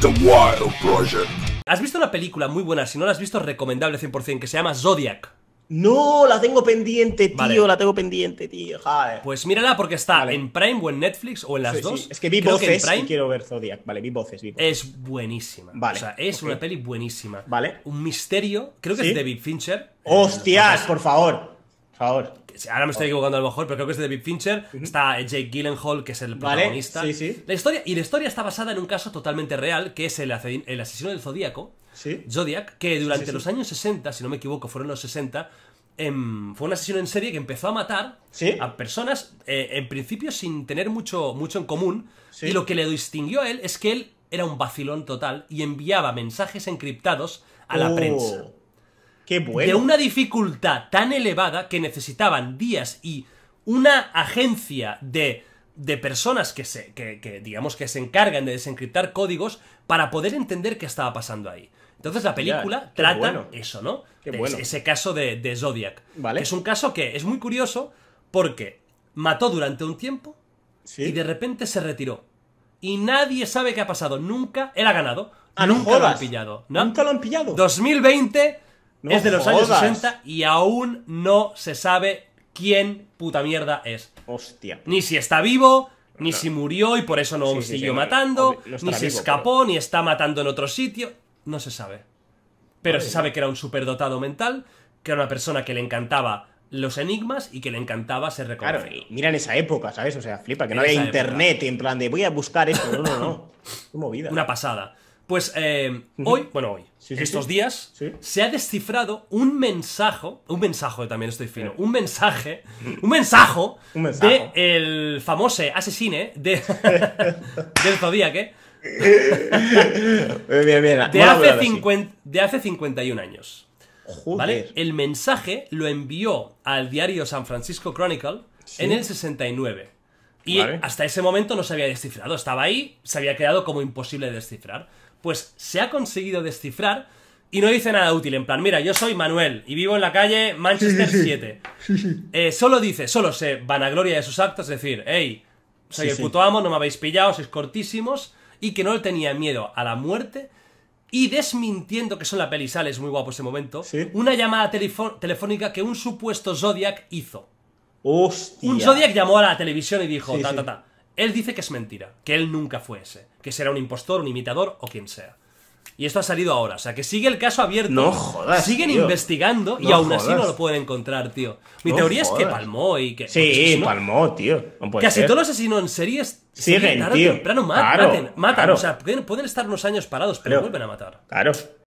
The Wild Project. ¿Has visto una película muy buena? Si no la has visto, recomendable 100%, que se llama Zodiac. No, la tengo pendiente, tío, la tengo pendiente, tío. Pues mírala porque está en Prime o en Netflix o en las dos. Es que vi voces Prime, quiero ver Zodiac. Vale, vi voces, Es buenísima. Vale. O sea, es una peli buenísima. Vale. Un misterio. Creo que es David Fincher. ¡Hostias! Eh, por favor. Por favor. Ahora me estoy equivocando a lo mejor, pero creo que es de David Fincher. Está eh, Jake Gyllenhaal, que es el protagonista. La historia, y la historia está basada en un caso totalmente real, que es el, asesino del Zodíaco, ¿Sí? Zodiac, que durante los años 60, si no me equivoco, fueron los 60, em, fue una asesino en serie que empezó a matar a personas, eh, en principio sin tener mucho, mucho en común. Y lo que le distinguió a él es que él era un vacilón total y enviaba mensajes encriptados a la oh. prensa. De una dificultad tan elevada que necesitaban días y una agencia de, personas que, se, que, digamos, que se encargan de desencriptar códigos para poder entender qué estaba pasando ahí. Entonces la película trata eso, ¿no? Ese caso de, Zodiac. Vale. Es un caso que es muy curioso porque mató durante un tiempo y de repente se retiró. Y nadie sabe qué ha pasado. Nunca él ha ganado. Ah, nunca lo han pillado. Nunca lo han pillado. 2020 es de los años 60 y aún no se sabe quién puta mierda es. Hostia. Ni si está vivo, ni si murió y por eso no siguió matando, ni si escapó, ni está matando en otro sitio. No se sabe. Pero se sabe que era un superdotado mental, que era una persona que le encantaba los enigmas y que le encantaba ser reconocido. mira en esa época, ¿sabes? O sea, flipa, que no había internet en plan de voy a buscar esto. No, no, no. Una pasada. Pues eh, hoy, bueno, hoy, estos días, se ha descifrado un mensaje, un mensaje eh, también estoy fino, un mensaje, un mensaje, de el famoso asesino de, del Zodíaco eh. De, hace 51 años. ¿Vale? El mensaje lo envió al diario San Francisco Chronicle en el 69. Y hasta ese momento no se había descifrado. Estaba ahí, se había quedado como imposible de descifrar pues se ha conseguido descifrar y no dice nada útil. En plan, mira, yo soy Manuel y vivo en la calle Manchester 7. Eh, solo dice, solo se vanagloria de sus actos, es decir, hey, soy el puto amo, no me habéis pillado, sois cortísimos, y que no le tenía miedo a la muerte. Y desmintiendo que son la peli, es muy guapo ese momento, una llamada telefónica que un supuesto Zodiac hizo. Un Zodiac llamó a la televisión y dijo, ta, ta, ta. Él dice que es mentira, que él nunca fue ese, que será un impostor, un imitador o quien sea. Y esto ha salido ahora, o sea que sigue el caso abierto. No jodas. Siguen investigando y aún así no lo pueden encontrar, tío. Mi teoría es que palmó y que. Sí, palmó, tío. Casi todos los asesinos en series siguen, tío. temprano matan, matan. O sea, pueden, estar unos años parados, pero, pero vuelven a matar. Claro.